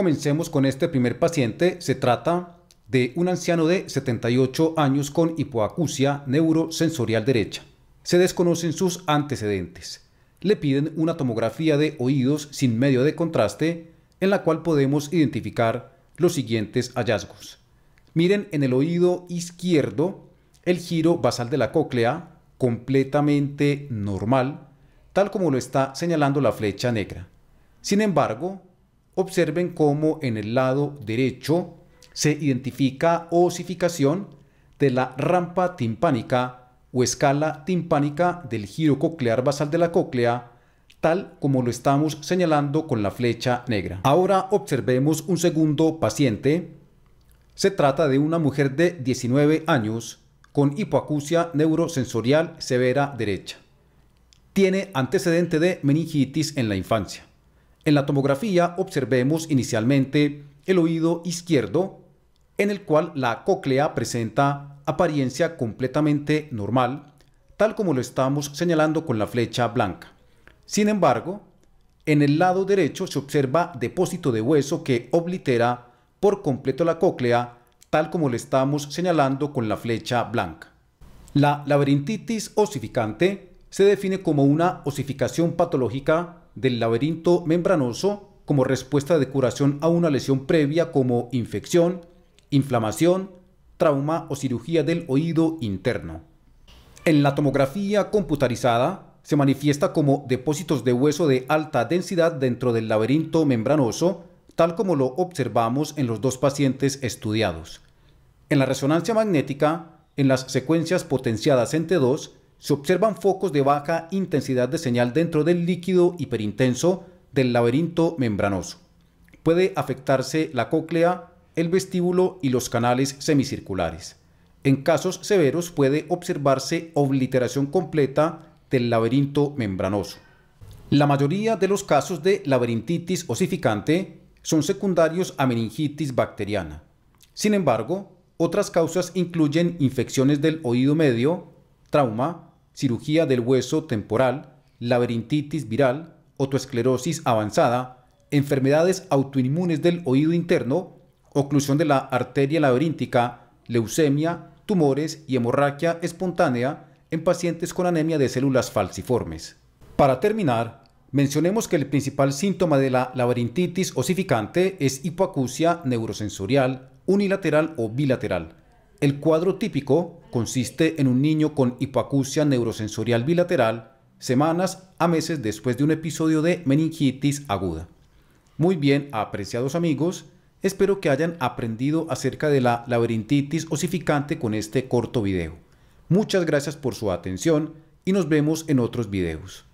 comencemos con este primer paciente. Se trata de un anciano de 78 años con hipoacusia neurosensorial derecha. Se desconocen sus antecedentes. Le piden una tomografía de oídos sin medio de contraste en la cual podemos identificar los siguientes hallazgos. Miren en el oído izquierdo el giro basal de la cóclea completamente normal, tal como lo está señalando la flecha negra. Sin embargo, Observen cómo en el lado derecho se identifica osificación de la rampa timpánica o escala timpánica del giro coclear basal de la cóclea, tal como lo estamos señalando con la flecha negra. Ahora observemos un segundo paciente. Se trata de una mujer de 19 años con hipoacusia neurosensorial severa derecha. Tiene antecedente de meningitis en la infancia. En la tomografía observemos inicialmente el oído izquierdo, en el cual la cóclea presenta apariencia completamente normal, tal como lo estamos señalando con la flecha blanca. Sin embargo, en el lado derecho se observa depósito de hueso que oblitera por completo la cóclea, tal como lo estamos señalando con la flecha blanca. La laberintitis osificante se define como una osificación patológica del laberinto membranoso como respuesta de curación a una lesión previa como infección, inflamación, trauma o cirugía del oído interno. En la tomografía computarizada se manifiesta como depósitos de hueso de alta densidad dentro del laberinto membranoso, tal como lo observamos en los dos pacientes estudiados. En la resonancia magnética, en las secuencias potenciadas en T2, se observan focos de baja intensidad de señal dentro del líquido hiperintenso del laberinto membranoso. Puede afectarse la cóclea, el vestíbulo y los canales semicirculares. En casos severos puede observarse obliteración completa del laberinto membranoso. La mayoría de los casos de laberintitis osificante son secundarios a meningitis bacteriana. Sin embargo, otras causas incluyen infecciones del oído medio, trauma, cirugía del hueso temporal, laberintitis viral, otoesclerosis avanzada, enfermedades autoinmunes del oído interno, oclusión de la arteria laberíntica, leucemia, tumores y hemorragia espontánea en pacientes con anemia de células falciformes. Para terminar, mencionemos que el principal síntoma de la laberintitis osificante es hipoacusia neurosensorial unilateral o bilateral el cuadro típico consiste en un niño con hipoacusia neurosensorial bilateral semanas a meses después de un episodio de meningitis aguda. Muy bien, apreciados amigos, espero que hayan aprendido acerca de la laberintitis osificante con este corto video. Muchas gracias por su atención y nos vemos en otros videos.